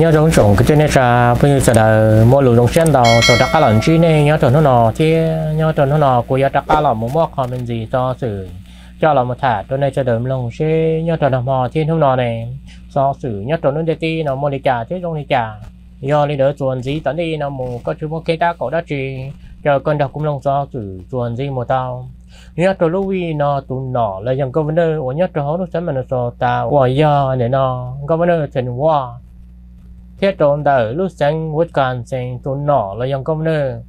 nhớ trong trồng cái trên này là bây giờ là mua lúa đồng sen đầu cho các lần lợn chi này nhớ trồng nó nọ chứ nhớ cho nó nọ của gia đặc cá lợn muốn mua comment gì cho xử cho là một thả cho nên cho đờm lồng chứ nhớ cho nó hồ thiên không nọ này do xử nhớ cho nó để ti nó mua đi trả chứ không đi trả do đi đỡ chuồn gì tấn đi nó mù có chú một cái ta cổ đó chỉ cho con đọc cũng lồng do xử chuồn gì một tao nhớ cho lúc vi nó tụ nọ là dòng câu vấn đề của nhớ trồng hố lúc sớm mà nó ta quả giờ này nó câu vấn đề thành hoa thiết trốn đỡ lúc sáng vượt cản sang tốn nỏ là dòng công nơ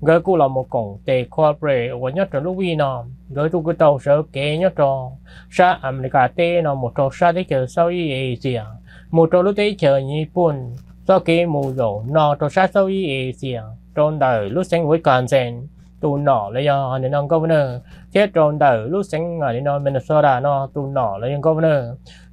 gỡ cụ là một cổng tề khoa bể ở nhất trong vi nọ gỡ tu cái tàu sở kế nhất trò sa America tê nọ một sa thế chờ sau y Asia à. một trò lúc thế chờ Nhật Bản sau kế mù dầu nọ trò sa y Asia à. trốn đỡ lúc sáng vượt cản sang tu nọ lấy yo nên ông governor chết tròn tử lúc sáng ngày nên ông Minnesota nó tu nọ lấy ông governor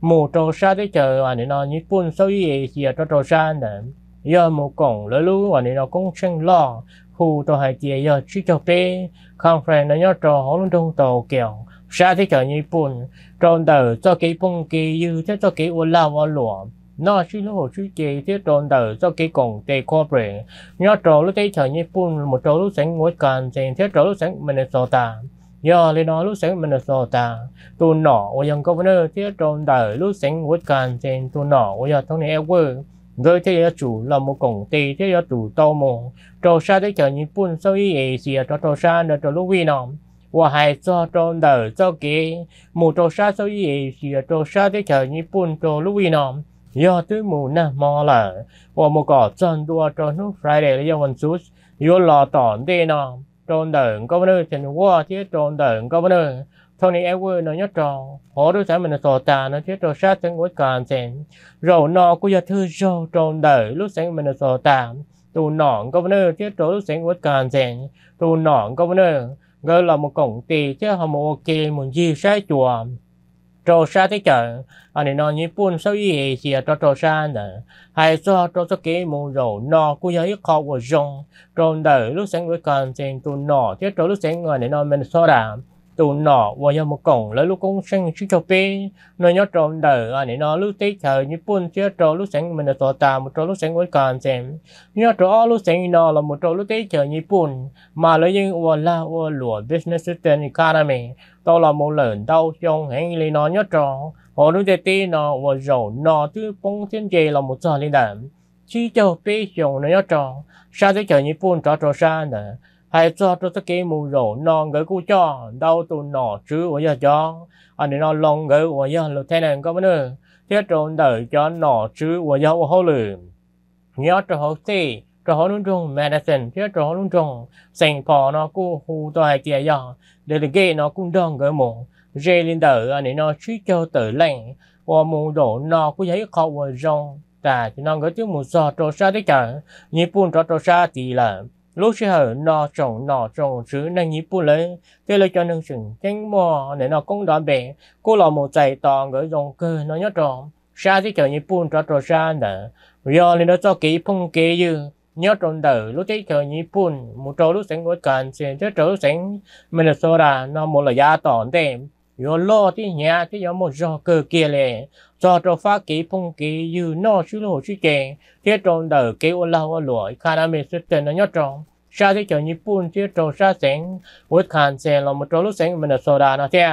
mù trâu sa tới chờ và nên ông Japan sau gì chia cho trâu xa nữa giờ mù cổng lấy lúc và nên ông cũng sinh lo khu trâu hai chia giờ chỉ cho pe không phải nó nhớ trâu họ luôn trong tàu kiểu sa tới chờ Japan tròn tử cho cái bông kỳ dư cho cho cái uốn lao uốn lụa nó chỉ là hồ chú chế thế tròn đầu do cái cổng khó corporate nhớ trò lúc thấy thời nhật phun một trò lúc sáng mỗi càng tiền thế trò lúc sáng mình ta nhớ lên nó lúc sáng mình ta tu nọ ở dân governor thế tròn đầu lúc sáng mỗi càng tiền tu nọ ở dân thông này ever rồi thế giới chủ là một cổng tề thế giới chủ to mồ trò sa tây thời nhật phun sau y Asia à, trò trò sa là trò lúc vi nọ và hai cho tròn đầu cho cái một trò sa sau y Asia à, trò sa tây thời nhật phun trò lúc vi nọ yo tu mu na mo la wo mo ko chan tua cho nu friday le yo wan su yo lo ton de no tròn đường có vấn đề trên qua chứ tròn đường có vấn đề thôi này em quên nó nhớ tròn họ đối sản mình là sò tà nó chết rồi sát chân của càng sen rồi nọ của gia thư rồi tròn đời lúc sáng mình là sò tà tù nọn có vấn đề chết rồi lúc sáng của càng sen tù nọn có vấn đề gọi là một cổng tì chứ họ một ok một gì sai chùa trò xa cái chợ anh nên nói như buôn sau gì thì trò trò xa nữa hay cho trò cho cái mù rổ nọ cũng nhớ khó của rong trò đời lúc sáng với cần tiền tu nọ chứ trò lúc sáng người nên nói mình so đảm tụ nọ và giờ một cổng lấy lúc cũng sinh chữ cho pe nó nhớ trộm đờ à để nó lúc tết chờ như buôn chưa trộm lúc sáng mình là tỏ tà một trộm lúc sáng với con xem nhớ trộm lúc sáng nó là một trộm lúc tết chờ như buôn mà lấy những và la và lụa business system economy đó là một lần đau trong hàng lấy nó nhớ trộm họ lúc tết nó và rồi nó thứ bông thiên chế là một trò lên đầm chỉ cho pe chồng nó nhớ trộm sao tới chờ như buôn trộm trộm sao nữa hay cho cho cái mù rổ non gửi cú cho đâu tụ nọ chứ của giờ cho anh nó lòng gửi của giờ là thế này có vấn đề thế trộn đợi cho nọ chứ bây giờ hô lử nhớ cho hậu tì cho hậu luôn trung medicine thế cho hậu luôn trung sinh phò nó cú hù tòa kia giờ để là ghê nó cũng đơn gửi mù rê lên đợi anh nó chứ cho tự lệnh và mù đổ nó cũng giấy khó và rong ta chỉ nó gửi tiếng mù sò trò xa tới chợ như phun trò trò xa thì là lúc sẽ hở nọ trồng nọ trồng chứ năng nhí bu lấy thế là cho năng chừng chánh mò để nó cũng đoán bể cô lò một chạy to gửi dòng cơ nó nhớ tròn xa thì chờ nhí bu cho trò xa nè do nên nó cho kỹ phong kỹ dư nhớ tròn đời lúc thấy chờ nhí bu một trò lúc sáng ngồi cần sẽ chứ trò lúc sáng mình là sao ra nó một là giá tỏn thêm do lo thì nhà thì giờ một giò cơ kia lệ cho cho phá kỹ phong kỹ như nó chú lô chú kèn thiết trong đời kế ô lao ô lỗi khả năng mình sẽ tên nó nhớ trong sa thế chờ nhịp bún thiết trong sa sánh vượt khàn sẽ là một chỗ lúc sánh mình là sô đà nó thế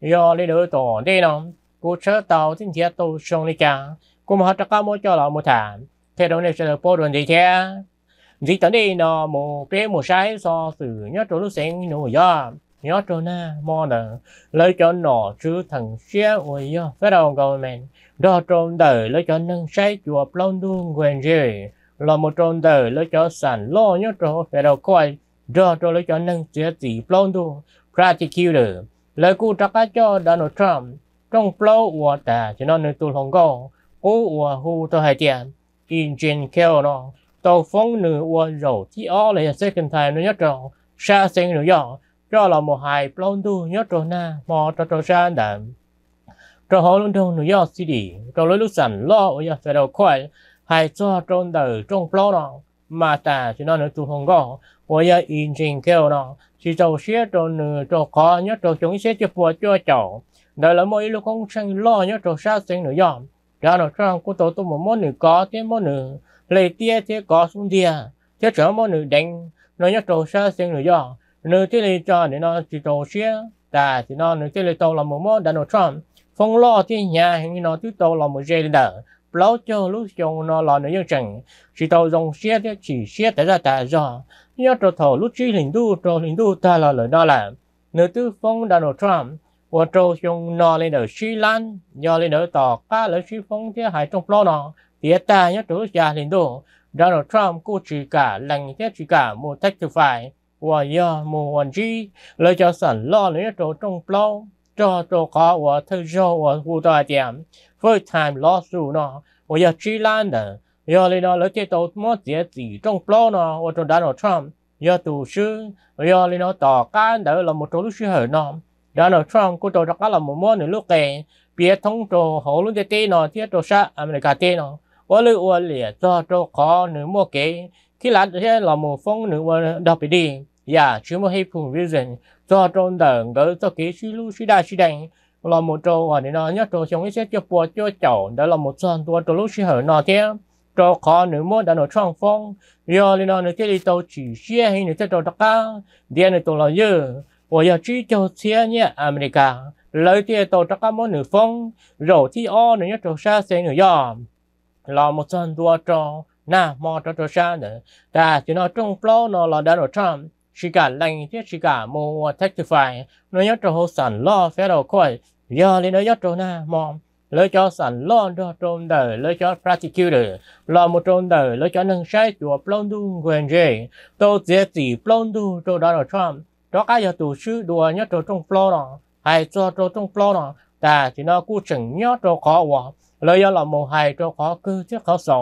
do lấy đỡ tổ đi nó cô chớ tàu tin thế tôi xong đi cả cùng mà trắc cả mỗi cho là mô thảm thế đồng này sẽ là bố đồn gì thế dĩ tấn đi nó một bé một sai so sử nhớ chỗ lúc sánh nó gió nhớ cho na mò nợ lấy cho nọ chứ thằng xe ôi yo phải đâu gọi mình đo trôn đời lấy cho nâng say chùa plon đuông quen gì là một trôn đời lấy cho sản lo nhớ cho phải đâu coi đo cho lấy cho nâng chia tỷ plon đuông prosecutor lấy cú trắc cho Donald Trump trong plon của ta chỉ nó nơi tu không có cú của hu tôi hay tiền in trên kêu nó tàu phong nữ của rầu chỉ ó là second time nó nhớ cho sa sinh nữa rồi cho là một hai plon tu nhớ trò na mò trò trò san đạm trò hồ luôn trong New xí đi trò lối lúc sẵn lo ở nhà phải đầu khỏi hai cho trong đời trong plon đó mà ta chỉ nói nữa tu không có ở nhà yên trình kêu nọ chỉ trâu xe trò nửa trò khó nhớ trò chúng sẽ chụp vào cho cháu đời là mỗi lúc không sang lo nhớ trò sát sinh New York cho nó trong của tổ tôi một món nữ có thế món nữ lấy tia thế có xuống tia thế trở món nữ đánh nó nhớ trò sát sinh New York nếu chỉ lấy cho thì nó chỉ tổ xia ta thì nó nếu chỉ lấy tàu là một món Donald Trump tròn phong lo thì nhà hình như nó chỉ tàu là một dây lên đỡ lâu cho lúc dùng nó là nó dân chẳng chỉ tàu dùng xia thì chỉ xia tới ra ta do nhớ trò thầu lúc chỉ lính đu trò lính đu ta là lời nó làm nếu tư phong Donald Trump tròn và cho dùng nó lên ở Sri lan do lên ở tỏ cá lấy xi phong thì hại trong lo nó thì ta nhớ trò gia già đu Donald Trump cũng chỉ cả lành thế chỉ cả một cách thực phải 我呀，莫忘记，来叫神老人做中标，做做搞我退休我负责点，full time 老鼠呢，我要去懒的，要哩呢，来接到么些子中标呢，我做单我唱，要读书，要哩呢，打干的了么做律师后呢，单我唱，我做这个了么么呢，ลูกเ别通做好了的电脑，接做啥，阿们家电脑，我哩我哩做做搞你莫给。khi là thế là một phong nữ mà đọc biệt đi và chỉ một hệ phùng dân do trong đường đó cho cái sư lưu suy đại suy đen là một trâu và nó nhất trâu trong cái xe cho bò cho chậu đó là một son tua trâu lúc suy hở nó thế trâu khó nữ mô đã nó trong phong do nên nó cái đi tàu chỉ xe hay nữa thế trâu đặc ca điện này tàu là như và giờ chỉ cho xe nhé America lấy tiền tàu đặc ca mốt nữ phong rồi thì o nữa nhất trâu xa xe nữa do là một son tua trâu na mo cho cho sa nữa ta chỉ nói trong flow nó là đã rồi trong chỉ cả lành chứ chỉ cả mua testify nó nhớ cho hồ sản lo phía đầu coi giờ thì nó nhớ cho na mo lấy cho sản lo cho trôn đời lấy cho prosecutor lo một trong đời lấy cho nâng sai chùa plon quen gì tôi sẽ chỉ plon cho đã rồi trong đó cái giờ tổ chức đùa nhớ cho trong flow đó hay cho cho trong flow đó ta chỉ nói cú chừng nhớ cho khó quá lấy giờ là một hai cho khó cứ chứ khó sợ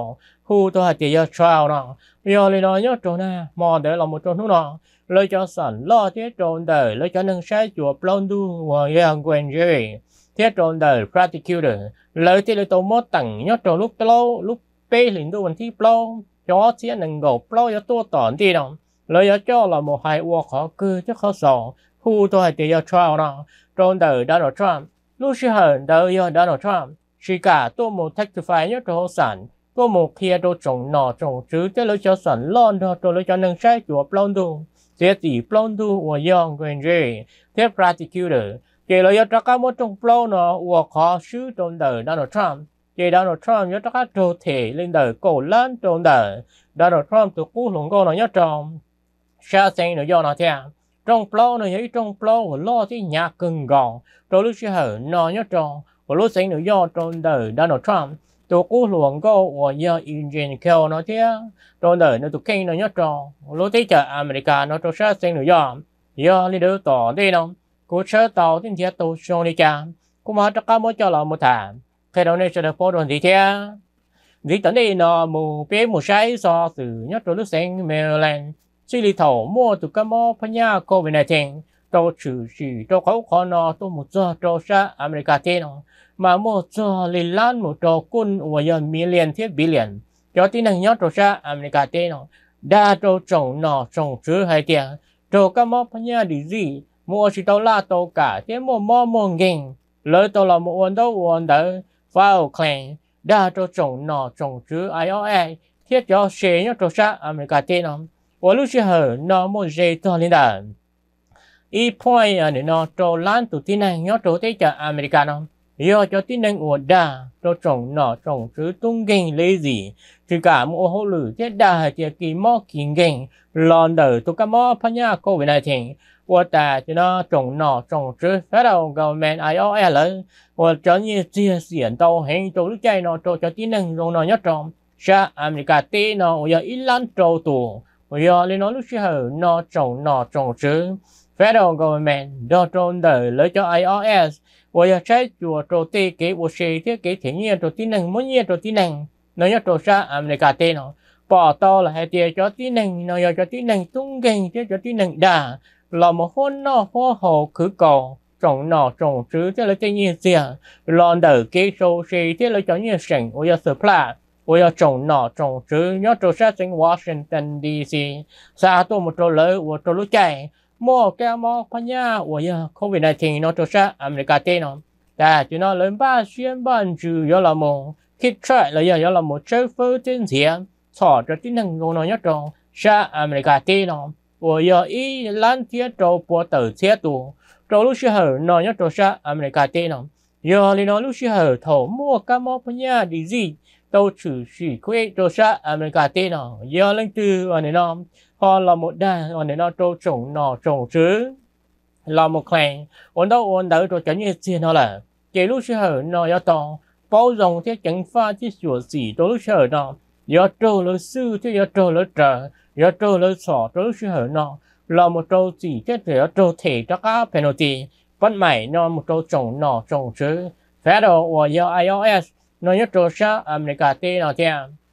hu tôi hạt chỉ trao nọ giờ lấy đó nhớ trộn nè mò để là một trộn nó nọ lấy cho sẵn lo thế trộn đời lấy cho nâng sai chùa plon du và yang quen chơi thế trộn đời practitioner lấy thế lấy tôi mất tặng nhớ trộn lúc lâu lúc bê liền tôi vẫn thi plon cho thế nâng gỗ plon cho tôi tỏn đi nọ lấy cho là một hai uo khó cư chứ khó sợ hu tôi hạt chỉ trao nọ trộn đời đã rồi trump lúc xưa đời đã rồi trump chỉ cả tôi một thách thứ phải nhớ trộn sẵn ก็หมกเคียตัวจงหน่อจงจื้อจะเลยจะสันล้อนตัวเลยจะนึงใช้จัวปล้องดูเสียตีปล้องดูหัวยองเกรนเจเทปราติคิวเดอร์เจเลยจะก้ามดจงปล้องหน่อหัวคอชื่อตรงเดอร์ดันทรัมเจดันทรัมยจะก้าโจเทลินเดอร์โกลันตรงเดอร์ดันทรัมตัวกู้หลงก็หน่อยจอมชาเซงหน่อยย่อหน่อยเทีย trong plo này thấy trong plo của lo thì nhà cưng gòn rồi lúc sẽ hở nó nhớ tròn và lúc sẽ nữa do trong đời Donald Trump tôi cố luận có và giờ Indian kêu nó thế rồi đời nó tụi kinh nó nhất trò lúc thế chợ America nó cho sát sinh nữa giờ giờ đi đứa tỏ đi nó cố sơ tàu tin thế tôi cho đi cha cũng mà chắc mới cho là một thảm khi đó nên sẽ được phô đoàn gì thế dĩ tấn đây nó mù bé mù sai so từ nhớ trò lúc sinh Maryland chỉ đi thầu mua tụi cá mò phân nhà covid 19 tôi chỉ chỉ tôi khó khó nó tôi một giờ tôi sát America thế nào mà một trò lì lan một trò quân và giờ mỹ liền thiết bị liền cho tí năng nhót rồi ra America tê nó đa trò trồng nọ trồng chứ hay tiền cho các món phân nhà đi gì mua chỉ tàu la tàu cả thế mua mò mua nghìn lấy tàu là một ổn đâu ổn đó vào clean đa trò trồng nọ trồng chứ ai, thiết cho xe nhót rồi ra America tê nó và lúc xưa nó một dây to lên đàn y point ở à, nó trò lan tụt tin năng nhót trò thế chợ America nó do cho tính năng của đà cho trồng nọ trồng chứ tung gành lấy gì chỉ cả mô hộ lử chết đà chỉ kỳ mò kỳ gành lòn đỡ tụ cả mô phá nhà cô về này thỉnh ủa ta cho nó trồng nọ trồng chứ phát đầu government IOL ủa cho như chia xiển tàu hình chỗ lúc chạy nọ cho cho tin năng dùng nọ nhất trồng sa America Tế nọ ủa ít lăn trâu tù ủa lên nó lúc chơi nọ trồng nọ trồng chứ federal government do trôn đời lấy cho iOS 我要在做做地给我写的给田业做技能，么业做技能，nó 要做啥？俺们家地呢？bỏ à, to là hai tia cho tí nành nó cho tí nành tung gành cho cho tí nành đà là một hôn nó hoa hồ cứ cầu trồng nọ trồng chứ thế là cái nhiên gì lo đỡ cái số gì thế là cho nhiên sảnh ôi giờ sửa pla ôi trồng nọ trồng chứ nhớ trồng sát sinh Washington DC xa tôi một chỗ lớn một chỗ lối chạy mò cái mò phải nhá ủa giờ covid này nó cho sa America tên nó đã chúng nó lên ba xuyên ban trừ do là một khi chạy là giờ do là một chơi phơi trên thiện sọ cho tính năng của nó nhất rồi sa America tên nó ủa giờ ý lan thiết trâu bỏ tử thiết tù trâu lúc xưa hở nó nhất cho sa America tên nó giờ thì nó lúc xưa hở thổ mua cái mò phải nhá đi gì tôi chỉ chỉ quê cho sa America tên nó giờ lên từ ở này nó họ ờ, là một đa họ nên nó trâu trồng nọ trồng chứ là một khang ổn đâu ổn đó rồi chẳng như tiền họ là chỉ lúc sơ nó yếu to bao rộng thế chẳng pha chứ sửa gì đó lúc sơ nó yếu trâu lỡ sư thế yếu trâu lỡ trở yếu trâu lỡ sọ trâu lúc sơ nó là một trâu gì thế thì yếu trâu thể cho các penalty vẫn mãi nó một trâu trồng nọ trồng chứ phải đâu của iOS nó nhất trâu sa America tê nào thế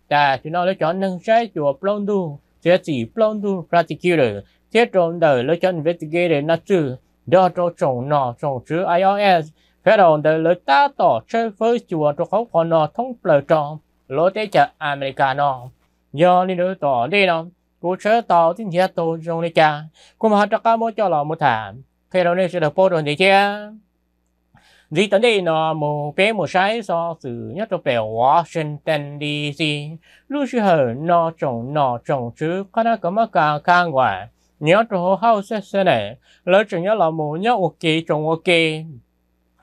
ta chúng nó lấy chọn nâng sai chùa Plondu 这是 Blondu Particular, thiết trộn đời lựa chọn Investigator nó trừ, đo cho trộn nọ trộn chữ IOS, phép đồng đời lựa ta tỏ chơi với chùa cho khóc còn nó thông lời trộn, lỗ tế chợ Americano. Do đi đối tỏ đi nọ, cú chơi tỏ tin thiết tổ trong đi chà, cũng hạt trọc cao mô cho lò một thảm, khi đồng này sẽ được bố đồn thì chứ. Dì tấn đây nó mù bé mù sai so từ nhất trong bè Washington DC. Lúc sư hờ nó trồng nó trồng chứ có nó có mà cả cả quả Nhớ trong hồ hậu sẽ sẽ này. Lỡ chừng nhớ là mù nhớ ok trồng ok.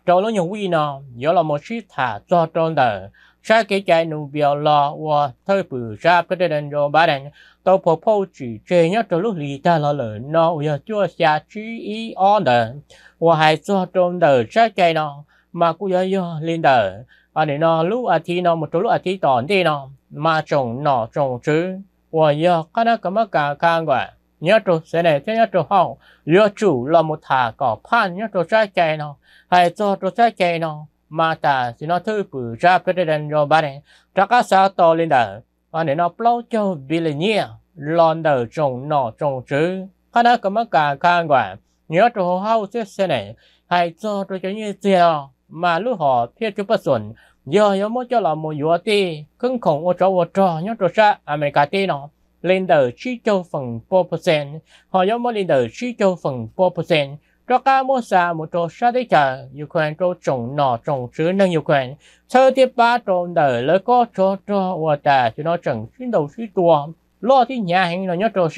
Trong lúc nhiều quý nó, nhớ là một chiếc thả cho tròn đời sa cái chạy nụ biểu lò và thời bự sa cái đây đàn rồi ba đàn tàu phổ phổ chỉ chế nhớ trong lúc lì ta lò lỡ nó và chúa xa chú ý on đờ và hãy cho trong đờ sa chạy nó mà cũng giờ giờ lên đờ à để nó lúc à thi nó một chỗ lúc à thi tòn đi nó mà trồng nó trồng chứ và giờ cái đó cái mất cả càng quá nhớ chỗ xe này thế nhớ chỗ hậu nhớ chủ là một thả cỏ phan nhớ chỗ sa chạy nó hãy cho chỗ sa chạy nó mà ta thì nó thứ bự ra cái đèn rồi ba đèn ra các to lên đờ và nếu nó lâu cho bị là nhẹ lon đờ trồng nọ trồng chứ khá đó có mất cả khang quả nhớ cho hồ hao xếp xe này hay cho tôi cho như thế mà lúc họ thiết chú bất xuẩn giờ yếu mỗi cho là một yếu ti cứng khổng ô trò ô trò nhớ cho ra America tì nó lên đờ chi cho phần 4% họ yếu mỗi lên đờ chi cho phần 4% cho cả mô xa một trò xa đi chờ nhiều quen trò trồng nọ trồng chứ nâng nhiều quen thơ tiếp ba trò đời lỡ có trò trò và ta cho nó trồng chuyến đầu suy tuồng lo thì nhà hàng là nhớ trò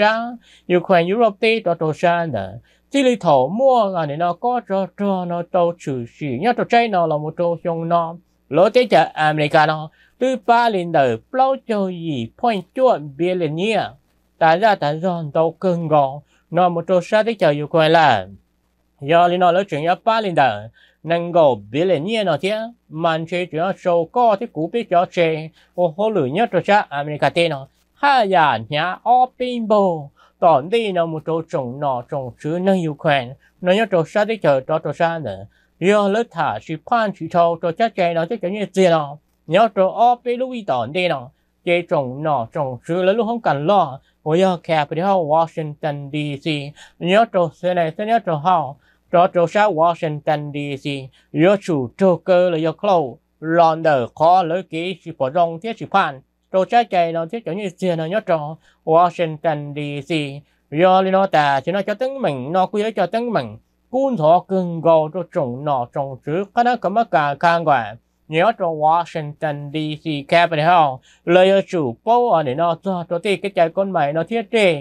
nhiều yêu nhiều Europe tê trò trò xa nữa chỉ lấy thổ mua là để nó có trò trò nó trò trừ chỉ nhớ trò chơi nó là một trò trồng nó lo thế chờ America nó từ ba lên đời bao cho gì point chuẩn bia lên nhia tại ra tại do tàu cưng gọn nó một trò xa tí chờ nhiều quen là giờ thì nó nói chuyện ở ba linh đời năng go biết là nhiên nó thế man chơi chuyện show có thì cú biết cho chơi ô hô lử nhất cho cha America tên nó ha ya nhá open bo tòn đi nó một chỗ trồng nọ trồng chữ yêu quen, nó nhất chỗ sát thì chờ cho chỗ sát nữa giờ lớp thả chỉ pan chỉ thâu cho chắc chơi nó chắc chắn như tiền nó nhớ chỗ open lúc đi tòn đi nó chơi trồng nọ trồng chữ lớn lúc không cần lo bây giờ capital Washington DC nhớ chỗ thế này thế nhớ chỗ hậu đó chỗ sa Washington DC do chủ trô cơ là do khâu lòn đờ khó lưới ký chỉ bỏ rong thiết chỉ khoản chỗ sa chạy nó thiết chỗ như tiền nó nhớ trò Washington DC do nó ta chỉ nó cho tiếng mình nó quy cho tiếng mình cuốn thọ cưng gầu cho trồng nọ trồng chữ cái nó cũng mất cả khang quả nhớ cho Washington DC Capitol lời chủ bố ở để nó cho cho cái chạy con mày nó thiết trị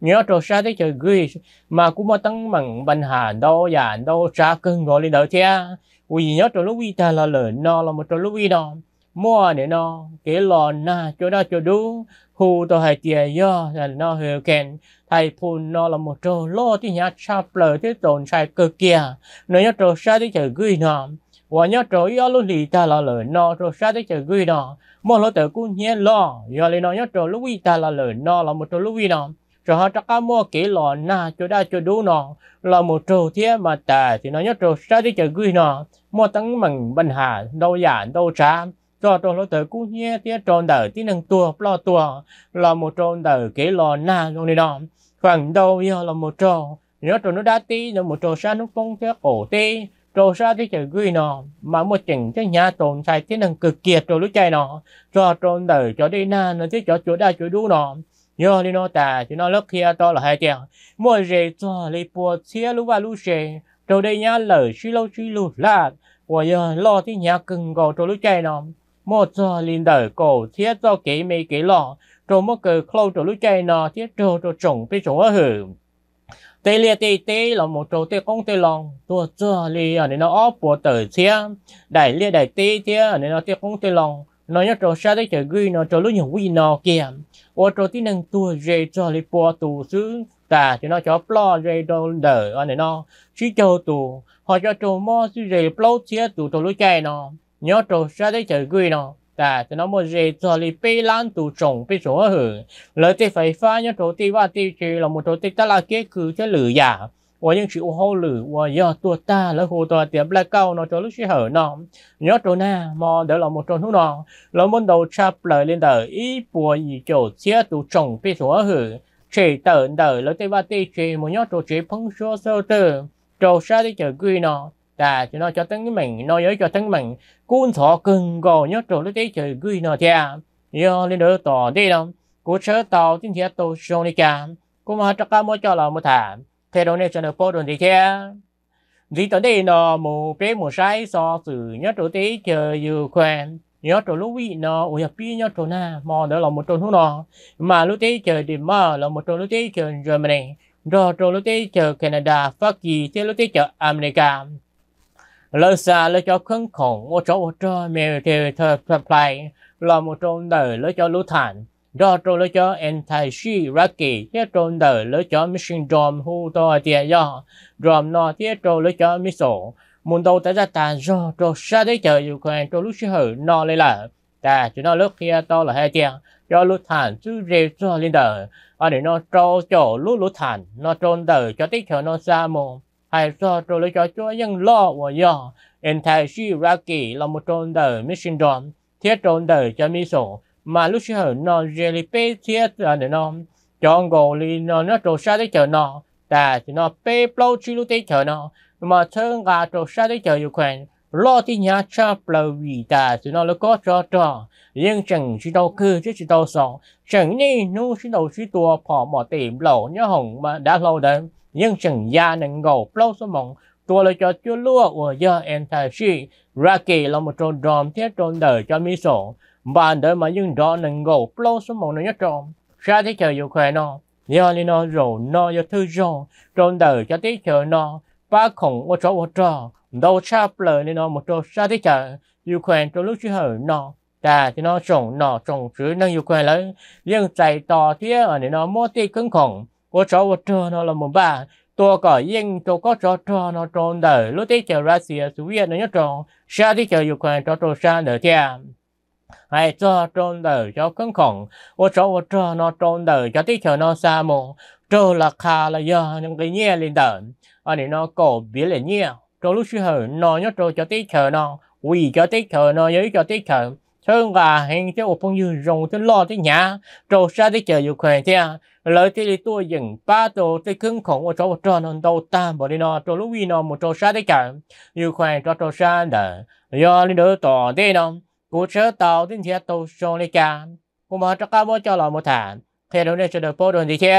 nhớ trò xa thế chơi gửi mà cũng mà tăng bằng bàn hà đâu giả đâu xa cơn gọi lên đỡ thế vì nhớ trò lúc vi ta là lời nó là một trò lúc vi nó mua để nó cái lò na cho đó cho đủ hù tờ hai tiền do là nó hiểu kèn thay phun nó là một trò lo thì nhà xa lỡ thế tồn sai cơ kia nó nhớ trò xa thế chơi gửi nó và nhớ trò yếu luôn thì ta là lời nó trò xa thế chơi gửi nó một lỗ tờ cũng nhớ lo giờ lên nó nhớ trò lúc vi ta là lời nó là một trò lúc vi nó cho họ chắc cá mua kỹ lò na cho đa cho đủ nọ là một trâu thế mà tà thì nó nhớ trâu sao đi chờ gửi nọ mua tăng bằng bần hà đâu giả đâu trá cho trâu nó tới cũng nghe thế tròn đời tí năng tua lo tua là một tròn đời kỹ lò na luôn đi nọ khoảng đâu giờ là một trâu nhớ trâu nó đã tí là một trâu sa nó phong thế cổ tí trâu sa thì chờ gửi nọ mà một chừng cái nhà tồn xài tí năng cực kiệt trâu lúc chạy nọ cho tròn đời cho đi na nó thế cho chỗ đa chỗ đủ nọ nhớ đi nó ta thì nó lớp kia to là hai triệu mỗi rể cho lấy bùa xía lũ và lũ rể rồi đây nhá lời suy lâu suy lù là của giờ lo thì nhà cưng gò trâu lũ chạy nó một giờ liền đỡ cổ xía cho kế mấy kế lọ rồi một cờ khâu trâu lũ chạy nó thì trâu trâu trồng bị trồng ở hử tê lia tê tê là một trâu tê không tê lòng tua cho lia nên nó óp bùa tờ xía đại lia đại tê chia nên nó tê không tê lòng nó nhớ trò sao đấy trời ghi nó trò lúc nhiều quý nó kia, ô trò tí năng tua dê cho lấy bò tù xứ ta cho nó cho plo dê đồ đờ ở này nó chỉ cho tù họ cho trò mò xứ dê plo chia tù trò lúc chạy nó nhớ trò sao đấy trời ghi nó ta cho nó mua dê cho lấy bê lan tù trồng bê số hử lời tê phải pha nhớ trò tí và tí chỉ là một trò tí ta là kế cử cho lử già. 我ยังชิวหูหรือว่ายอตัวตาแล้วหูตัวเตียบแล้วเก้าเนาะจนลูกชิเหอนองยอตัวหน้ามอเดี๋ยวเราหมดจนทุนองเราบนดาวชาเปลยเลนเดอร์อีปัวอีโจเสียตัวจงปีสัวหือเฉยเตินเดอร์แล้วเตว่าเตเจมอยอตัวเจพงชัวเซอร์เตอร์โจชาได้เจอกุยเนาะแต่จะนอจะตั้งมันนอยจะตั้งมันกูนสอคึงก็ยอตัวลูกเตเจอกุยเนาะเทียยอเลนเดอร์ต่อได้เนาะกูเชื่อต่อที่เทียตัวชงนิกากูมาจักรามอจอเรามาถาม thế đó nên cho nó bố đồn gì kia, gì tới đây nó mù bé mù sai so sự nhớ chỗ tí chờ dự quen nhớ chỗ lúc vị nó ủa nhập bi nhớ chỗ na mò đó là một chỗ hút nó mà lúc tí chờ điểm mà là một chỗ lúc tí chờ Germany rồi chỗ lúc tí chờ Canada Pháp kỳ thế lúc tí chờ America lâu xa lỡ cho khấn khổng ô chỗ ô chỗ mèo thì thờ thờ lại là một trốn đời lỡ cho lũ thản do trô lỡ cho en thai shi ra kỳ thế trô nở lỡ cho mi sinh dòm hu to tiệt do dòm nọ thế trô lỡ cho mi sổ muốn đâu ta ra tàn do trô sa đấy chờ dù quen trô lúc hử nọ lấy là ta chỉ nó lúc kia to là hai tiệt do lúc thản chứ rêu cho lên đờ ở để nó trô chỗ lúc lúc thản nó trôn đời cho tích chờ nó xa mồm hay do trô lỡ cho chúa nhân lo và do en thai shi ra kỳ là một trôn đời mi sinh dòm thế trôn đờ cho mi sổ mà lúc xưa nó jelly pe thiệt là để nó chọn gò li nó nó trổ sa đấy chờ nó ta thì nó pe plau chi lúc đấy chờ nó mà thương gà trổ sa đấy chờ ukraine lo thì nhà cha plau vì ta thì nó có cho cho nhưng chẳng chỉ đâu cứ chứ chỉ đâu sọ chẳng ni nu chỉ đâu chỉ tua phò mỏ tìm lâu nhớ hồng mà đã lâu đến, nhưng chẳng gia nên gò plau số mộng tua là cho chưa lúa của do em thay ra kỳ là một tròn đòn thiết tròn đời cho mi sổ bạn đợi mà những đó nâng gồ plo số một nó nhất tròn ra thế chờ dù khỏe nó nhớ đi nó rồi nó giờ thư rồi trôn đời cho thế chờ nó ba khổng ô trò ô trò đâu xa lời nên nó một trò ra thế chờ dù khỏe trong lúc chứ hở nó ta thì nó trồng nó trồng chứ nâng dù khỏe lấy riêng chạy to thế ở nên nó mua tí cứng khổng ô trò ô trò nó là một bà tôi có yên tôi có trò trò nó trôn đời lúc thế chờ ra xìa xuống yên nó nhất tròn xa thế chờ dù khỏe trò trò xa nữa theo ai cho trôn đời cho cứng khổng ô cho ô cho nó trôn đời cho tí chờ nó xa mồ trô là khá là do những cái nhẹ lên đời ở đây nó cổ biết là nhẹ trô lúc xưa hở nó nhớ trô cho tí chờ nó quỳ cho tí chờ nó giới cho tí chờ thương và hẹn cho ô phong như rồng tới lo tới nhà trô xa tới chờ dù khỏe thế à. lời thì đi tôi dừng ba tổ tới cứng khổng ô cho ô cho nó đâu ta bỏ đi nó trô lúc vi nó một trô xa tới chờ dù khỏe cho trô xa đời do đi đỡ tỏ thế nó cú chớ tàu tin chia tàu sông đi cả cú mà cho cá bó cho lò một thản khi đâu nên cho được bó đồn gì chứ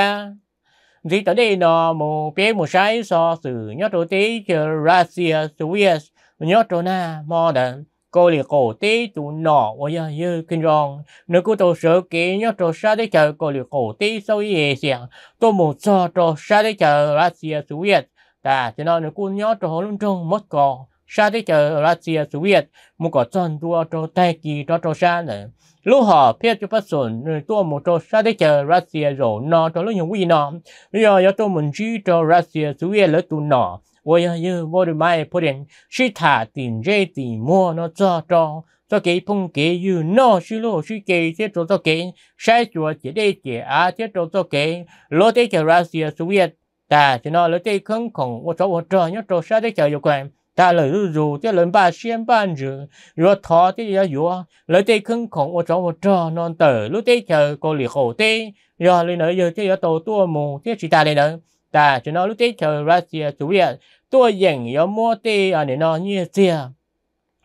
gì tới đây nó mù bé mù sai so sử nhớ đồ tí chờ Russia Swiss nhớ đồ na modern cô lì cổ tí tụ nọ ôi giờ như kinh rong nếu cô tổ sở kỹ nhớ tổ sa đấy chờ cô lì cổ tí sâu gì xiang tôi một so tổ sa đấy chờ Russia Swiss ta cho nó nếu cô nhớ tổ luôn trong mất còn sa thế chờ là chia sự việc một có chân đua cho tay kỳ cho cho sa nữa lúc họ biết cho phát sổn tua một cho sa thế chờ là chia rồi nó cho lúc những quy nó bây giờ cho mình chỉ cho là chia sự việc là tụ nó bây giờ vô được mai phụ điện sĩ thả tiền dây tiền mua nó cho cho cho cái phong kế như nó xí lô xí kế thế cho cho kế sai chúa chỉ đây chỉ á thế cho cho kế lô thế chờ ra xìa sư việt ta cho nó lô thế không không ô cho ô cho nhớ cho sai thế chờ yêu quen ta lời rú rú chứ lời ba xiêm ba chữ, rồi thọ chứ giờ rửa lời tay khưng khổng ở trong một trò non tờ lúc tay chờ cô lì khổ tê giờ lên nói giờ chứ giờ tàu tua mù chứ chỉ ta lên nói ta chỉ nói lúc tay chờ Russia chủ địa tua dành gió mua tê ở để nó như xe,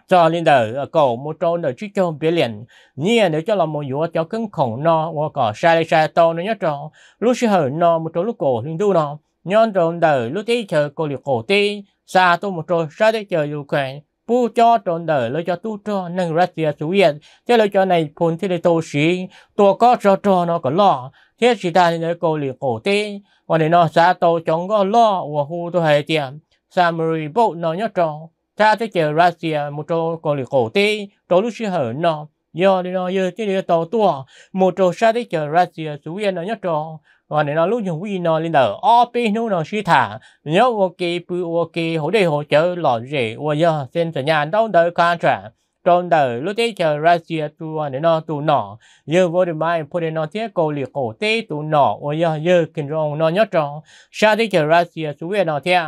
cho lên đời ở cổ một trâu đời chứ cho biết liền như nhia nếu cho là một vụ cho cứng khổng no hoặc cỏ sai sai to nó nhất trò lúc sư hở no một trâu lúc cổ lên đu nó nhon trâu đời lúc tay chờ cô lì khổ tê sa tôi một trôi sa để chờ dù khỏe bu cho trọn đời lựa cho tu cho nâng ra tiền chủ yên thế lựa cho này phun thì để tu sĩ tu có cho cho nó có lo thế chỉ ta nên cô liền cổ tê còn để nó sa tu chống có lo và hu tôi hay tiền sa mười bộ nó nhớ tròn ta thế chờ ra tiền một trôi cô liền cổ tê trôi lúc sư hở nó do để nó giờ thế để tu tua, một trôi sa thế chờ ra tiền chủ yên nó nhớ tròn và nên nó lúc dùng vi nó lên đầu ở pi nu nó suy thả nhớ ok bu ok hỗ trợ hỗ trợ lọ rể và giờ xem sự nhà đâu đợi quan trả, trong đời lúc đấy chờ Russia tua nên nó tụ nọ giờ vô được mai phụ đề nó thiết cầu liệt cổ tế tụ nọ và giờ giờ kinh rong nó nhớ trong sau đấy chờ Russia xuống nó thiết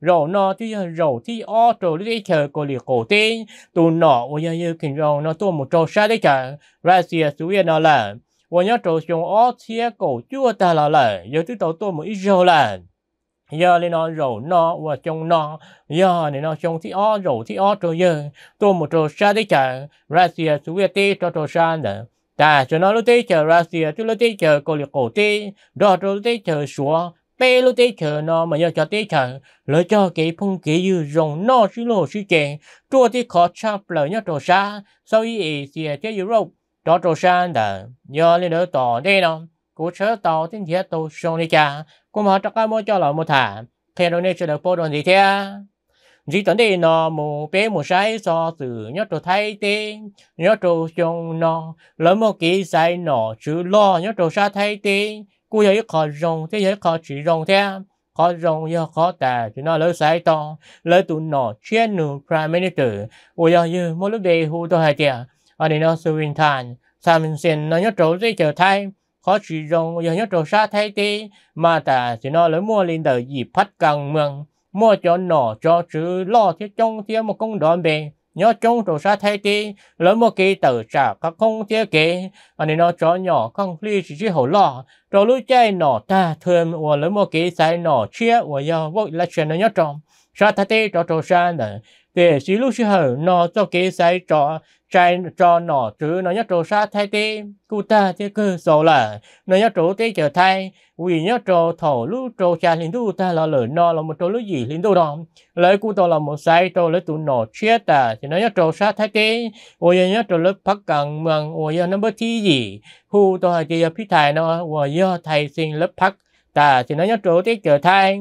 rồi nó thì rồi thì ở chỗ lúc đấy chờ cầu liệt cổ tế tụ nọ và giờ giờ kinh rong nó tua một trâu sau đấy chờ Russia xuống nó là 我要走上二切狗就带了来，有的都多么一肉了。giờ lên nó rổ nó và trong nó giờ này nó trong thì ó rổ thì ó rồi giờ tôi một trò xa đấy chờ Russia xuống về tê cho trò xa nữa ta cho nó lúc tê chờ Russia chứ lúc tê chờ cô liệt cổ tê đó rồi lúc tê chờ xuống bê lúc tê chờ nó mà giờ cho tê chờ lỡ cho cái phong kế dư rồng nó chứ lô chứ chè trua thì khó chắp lỡ nhá trò xa sau ý ý xìa cho Europe đó trò san đã nhờ lên đỡ tỏ đi nó cố chớ tàu tin thiết tàu sông đi cha cũng họ chắc mua cho là một thả thế đó nên sẽ được bố đoàn gì thế chỉ tận đi nó mù bé mù sai so từ nhớ trò thay tê nhớ trò trong nó lỡ một kỳ sai nó chữ lo nhớ trò sa thay tê cô ấy khó rồng thế ấy khó chỉ rồng thế khó rồng giờ khó tà chỉ nó lỡ sai to lỡ tụ nó chiến nụ prime minister ôi giờ như mỗi lúc đây hù tôi hai tiền ở đến đó sự vinh thản sam xin nó nhất trấu dây trở thay khó chỉ rong giờ nhất trấu xa thay tê mà ta chỉ nó lấy mua lên đời gì phát càng mường mua cho nọ cho chứ lo thiết trong thiết một công đoạn bề nhớ trong trổ xa thay tê lấy mua kỳ tờ trả các công thiết kế ở đến nó cho nhỏ không ly chỉ chỉ hậu lo trổ lũ chay nọ ta thường ủa lấy mua kỳ xài nọ chia ủa giờ vội là chuyện nó nhất trọng xa thay tê cho trổ xa nữa về xí lúc xí hở nó cho kế sai cho trai cho nó chứ nó nhất trò sát thay tê cụ ta thế cơ sổ là nó nhất trò tê trở thay vì nhất trò thổ lúc trò cha linh tu ta là lời nó là một trò lúc gì linh tu đó lời cụ ta là một sai trò lấy tụ nó chết à thì nó nhất trò sát thay tê ôi nhất trò lớp phát cần mừng ôi nó bất thi gì hù tôi thì phía thầy nó ôi thầy sinh lớp phát ta thì nó nhất trò tê trở thay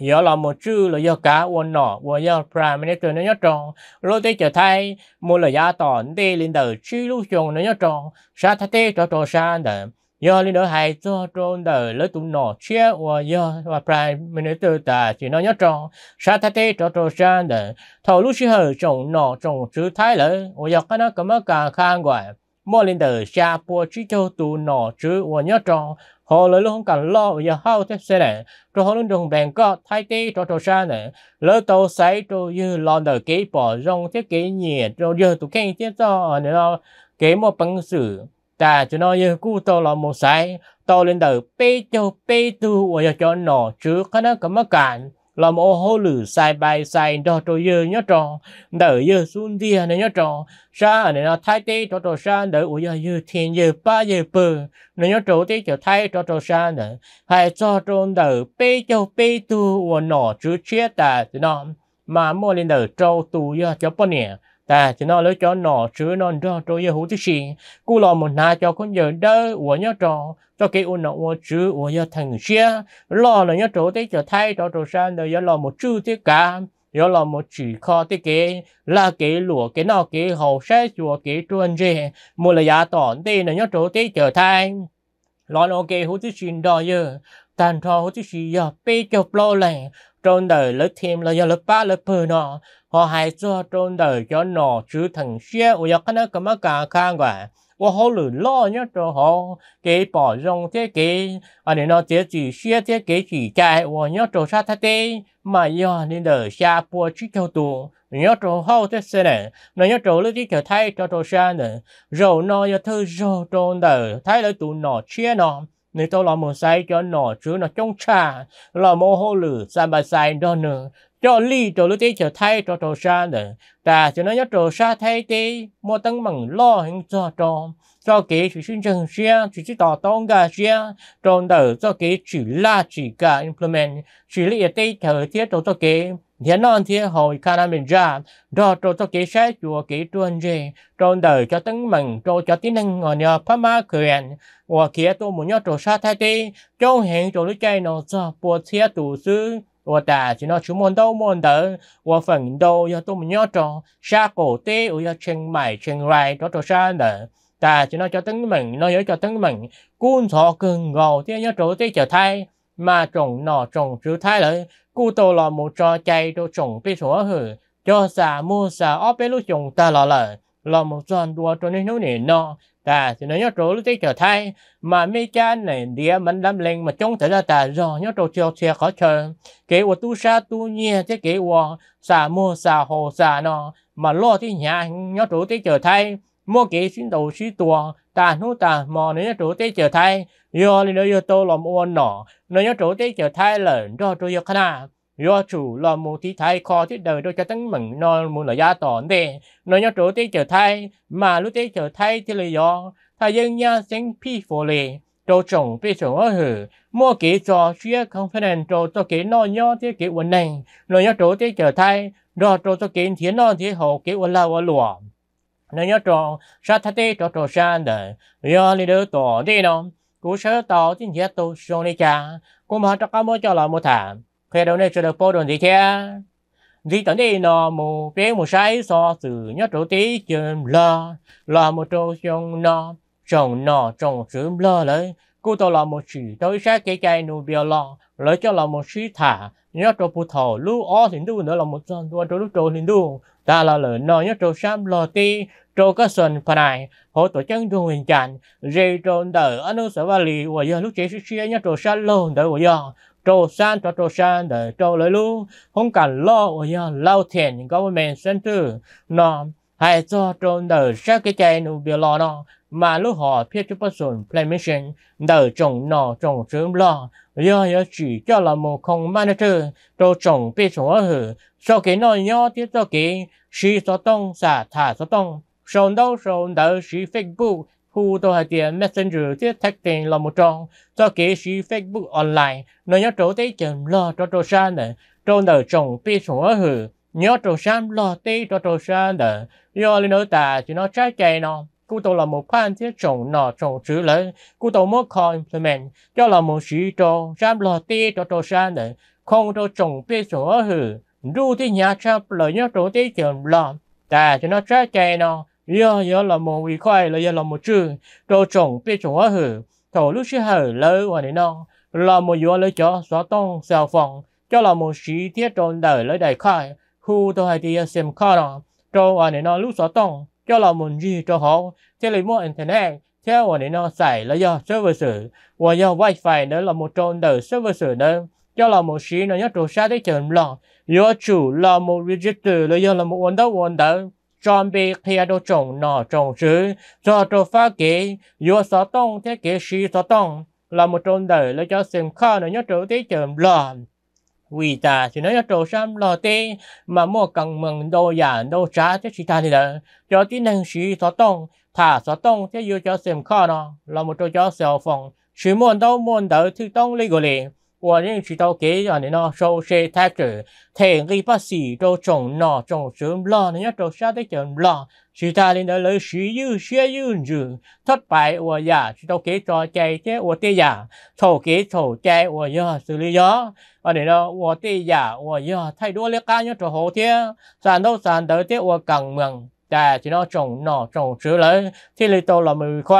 giờ là một chữ là giờ cả quân nọ và giờ prime minister nó nhất trong lối tây trở thay một là gia tòn tê lên đầu chi lưu chồng nó nhất trong sa thay tê cho cho sa đờ giờ lên đầu hai cho cho đờ lấy tụ nọ chia và giờ và prime minister ta chỉ nó nhất trong sa thay tê cho cho sa đờ thầu lúc chữ hở chồng nọ chồng chữ thái lỡ và giờ cái nó cũng mất cả khang gọi mỗi lên đầu sa bùa chỉ cho tụ nọ chữ và nhất trong họ lấy luôn không cần lo giờ hao thế xe này cho họ luôn dùng bèn có thay thế cho cho xa này lỡ tàu xây cho như lo đời kỹ bỏ rong thiết kế nhiệt cho giờ tụ khen thiết cho nữa nó kế một bằng sử ta cho nó như cú tàu là một xây tàu lên đời bê cho bê tu và cho nó chứ không nó cũng mất cản là mô hô lử sai bài sai đó cho dư nhớ trò đỡ dư xuống dia này nhớ trò sa này nó thay tê cho trò sa đỡ u dư dư thiên dư ba dư bờ này nhớ trò tê cho thay cho trò sa nữa hay cho trò đỡ bê cho bê tu và nọ chữ chia ta nó mà mua lên đỡ trâu tu dư cho bao nè ta chỉ nói lấy cho nọ chứ nó cho cho yêu hữu thứ gì cú lò một nà cho con giờ đỡ của nhớ trò cho cái ôn nọ của chứ của nhớ thằng xia lò là nhớ chỗ tới trở thay cho chỗ sang đời nhớ lò một chữ thế cả nhớ lò một chữ kho thế kế là cái lụa cái nọ cái hậu sẽ chùa cái truân gì một là giả tỏn tê là nhớ chỗ tới trở thay lò nó cái hữu thứ xin đòi giờ 但他好似是要被叫落嚟，trong đời lớp thêm là do lớp ba lớp bờ nọ họ hay cho trong đời cho nọ chứ thằng xe ở do nó cái mà cả khang quả và họ lừa lo nhá cho họ cái bỏ rong thế cái anh em nó thế chỉ xe thế cái chỉ chạy và nhớ cho sát thế thế mà do nên xa bùa chứ cho tù nhớ cho hậu thế xe này nó nhớ cho lớp thế cho thay cho cho xa này rồi nó do thứ rồi trong đời thay lấy tụ nọ chia nọ nếu tôi là một sai cho nó chứ nó trông cha là mô hồ lử sang bà sai đó nữa cho ly cho lúc tí trở thay cho trò xa nữa ta cho nó nhớ trò xa thay tí mua tăng bằng lo hình cho trò cho kế chỉ sinh trường xe chỉ chỉ tỏ tông gà xe tròn đỡ cho kế chỉ là chỉ cả implement chỉ lý ở thờ thiết tiết cho kế hiện non thì hồi khả mình ra do trò cho kỹ sát chùa kỹ tuân gì trôn đời cho tấn mình trò cho tín năng ngồi nhờ phá ma quyền và kia tôi muốn nhớ trò sát thay đi trong hiện trò lúc chơi nó cho bùa thiết tủ sư và ta chỉ nó chúng môn đâu môn đỡ và phần đâu do tôi muốn nhớ trò xa cổ tế ở do chân mày chân rai trò trò xa nữa ta chỉ nó cho tấn mình nó nhớ cho tấn mình cuốn thọ cường gò thế nhớ trò tế trở thay mà trồng nọ trồng chữ thái lại cụ tổ là một trò chạy đồ trồng bị sổ hử cho xà mua xà ó bế lúc trồng ta lọ lợ là một tròn đùa cho nên nấu nỉ nọ ta thì nó nhớ trổ lúc trở thái, mà mấy cha này đĩa mình đâm lên mà trông thể ra ta rồi nhớ trổ chiều xe khó chờ kế của tu sa tu nhia chứ kế của xà mua xà hồ xà nọ mà lo thì nhà nhớ trổ tới trở thái mua kỹ xin đầu sĩ tua ta nu ta mò nữa nếu chỗ tê trở thay yo nên yo tô lòng uôn nọ nếu nhớ chỗ tế trở thay lợn do cho yo khana do chủ lòng một tí thay kho thiết đời đôi cho tăng mừng nó muốn là gia tòn đê nếu nhớ chỗ tế trở thay mà lúc tế trở thay thì là yo thay dân nhà sinh phi phổ lệ trâu trồng bị trồng ở hử mua kỹ cho chia không phải nên trâu cho kỹ nó nhớ thế kỹ quần này nếu nhớ chỗ tế trở thay do trâu cho kỹ thiên nó thế hậu kỹ quần lao lụa nên nhớ trọn sa thật tê trò trò sa đờ do đi đứa tổ đi nó cú sớ tàu chính giá tu sông đi cha cũng mà cho cá cho là một thả khi đầu này cho được bố đồn gì thế gì tận đi nó mù phía mù sai so từ nhớ trụ tí chừng lo lo một trâu sông nó trồng nó trồng sữa lo lấy cú tàu là một chỉ tối sát cái cây nụ bia lo lấy cho là một sĩ thả nhớ trâu phụ thổ lưu ó thì đu nữa là một dân đua trâu lúc trâu thì đu ta là lời nói nhớ trâu sam lò ti trâu có sần phần này hỗ tổ chân đu huyền chản dây trâu đỡ anh ưu sở và lì và giờ lúc chế sĩ sĩ nhớ trâu san lô đỡ và giờ trâu san cho trâu san đỡ trâu lỡ lưu không cần lo và giờ lao thiền government center sen tư hay cho trâu đỡ sát cái chạy nụ biểu lo nọ mà lúc họ phía chú bất xuân Flemington đỡ chồng nọ chồng sớm lo do yếu chỉ cho là một không manager cho chồng bị xuống ở hử sau cái nói nhỏ tiếp cho cái sĩ số tông xả thả số tông sau đó sau đó sĩ Facebook phụ tôi hay tiền messenger tiếp thách tiền là một trong cho cái sĩ Facebook online nói nhớ trổ tới chồng lo cho tôi xa nữa cho đỡ chồng bị xuống ở hử nhớ chỗ xa lo tới cho tôi xa nữa do lý nữa ta chỉ nói trái chạy nó cú tàu là một phan thiết trồng nọ trồng chữ lấy cú tàu mất implement cho là một sĩ trò giam lò tê cho trò sa này không cho trồng bê sổ ở hử ru thì nhà cha lời nhớ trồng tê trường lò ta cho nó trái cây nó giờ giờ là một vị khoai là giờ là một chữ trò trồng bê sổ ở hử thổ lúc sư hở lỡ và này nó là một yếu lấy cho xóa tông xào phòng cho là một sĩ thiết tròn đời lấy đại khai khu tôi hay đi xem kho nó trò và này nó lúc xóa tông cho là một gì cho họ thế là mua internet theo và để nó xảy là do server sử và do wifi nữa là một trong đời server sử đó cho là một sĩ nó nhất trụ sát tới trường lo do chủ là một register là do là một vấn đề vấn đề trong bị kia đồ trồng nọ trồng sứ do cho phá kế do sở tông thế kế sĩ sở tông là một trong đời là cho xem kho nó nhất trụ tới trường lo วีตาฉันอยากโจมลอเต้มาโมกังมังโดยานโดช้าที่ชิตาที่เดินจอที่หนึ่งสีสตองถ้าสตองที่อยู่จอเสียมข้อเนาะเราหมตจอเสียวฟงชิมวนโตมอนเดอที่ต้องเลี้ยงเลย我认识到给啊，你那首先他这天给把西都种那种什么，人家都晓得种了，其他人的人是有些有人失败我呀，知道给做ใจ的我的呀，头给头ใจ我呀，是的呀，啊你那我的呀，我呀太多了，干要做好的，三到三到的我更忙。แต่ที่น้องจงนอจงซื้อเลยที่ลิโตเรามือแขว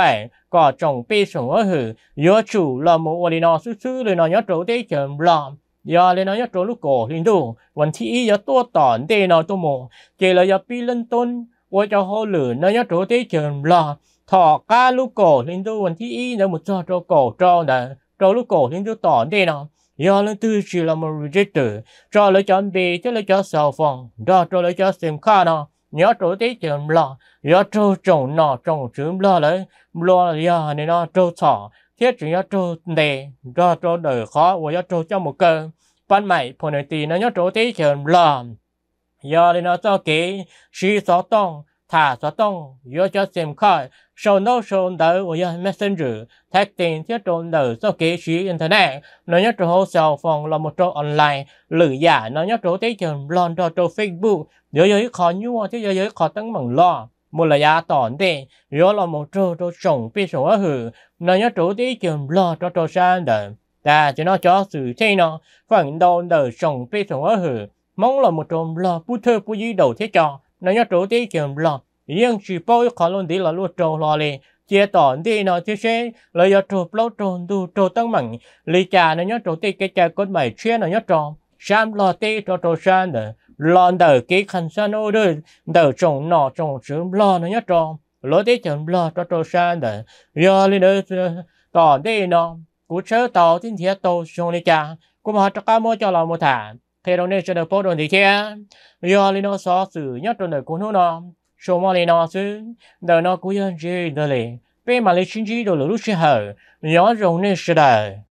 ก็จงปีสูงก็หือยอจูเรามือวันนี้นอซื้อเลยนอยอจูได้เจิมหลอมยาเลยนอยอจูลูกโกลินดูวันที่อียอตัวต่อนเดนอตัวโมเจเลยอปีเล่นต้นว่าจะหัวหลือนอยอจูได้เจิมหลอมถอกก้าลูกโกลินดูวันที่อีนอมุดจอโจโกโจนะโจลูกโกลินดูต่อเดนอ do lấy tư chỉ là một register cho lấy cho anh bị cho lấy cho cell phone đó cho lấy cho sim card đó nhớ chỗ tí chừng lo nhớ chỗ trồng nọ trồng chữ lo đấy lo nhớ này nó chỗ sọ thiết chỉ nhớ chỗ đề cho chỗ đời khó và nhớ chỗ cho một cơ ban mày phần này thì nó nhớ chỗ tí chừng lo nhớ này nó cho kỹ sĩ sọ tông thả cho tông yo cho xem khởi sau nô sau đỡ của messenger thách tiền thiết trộn đỡ do kế sĩ internet nó nhất chỗ hồ phòng là một chỗ online lử giả nó nhất chỗ tế trường lon cho facebook yo yo khó nhua chứ yo yo khó tăng bằng lo một là giá tổn tệ yo là một chỗ chỗ sống bị sống ở hử nó nhất chỗ tế trường lo cho chỗ ta chỉ nó cho sự thế nó phản đồ đỡ sống bị sống ở hử mong là một chỗ lo bút thơ đầu thế cho nó nhớ chỗ đi kiểm lòng nhưng chỉ bao khó luôn đi là luôn trâu lo liền chia tỏn đi nó chứ xe lấy do chụp lâu trồn đu trồ tăng mạnh, lì trà nó nhớ chỗ tê cái trà cốt mày chia nó nhớ tròn sam lo tê cho trồ san nữa lo đỡ cái khăn san ô đỡ đỡ trồng nọ trồng sớm lo nó nhớ tròn lo tê chồng lo cho trồ san nữa do lì đỡ tỏn đi nó cú chớ tàu tin thiệt tàu xuống lì trà cũng mà cho cá mua cho là một thả thế đó nên cho được bớt đồn thì kia do lý nó xóa xử nhất rồi đời cuốn nó nó số mà lý nó chứ đời nó cũng yên gì đời lì bên mà lý chính trí đồ lũ lúc chưa hở nhớ rồi nên sẽ đời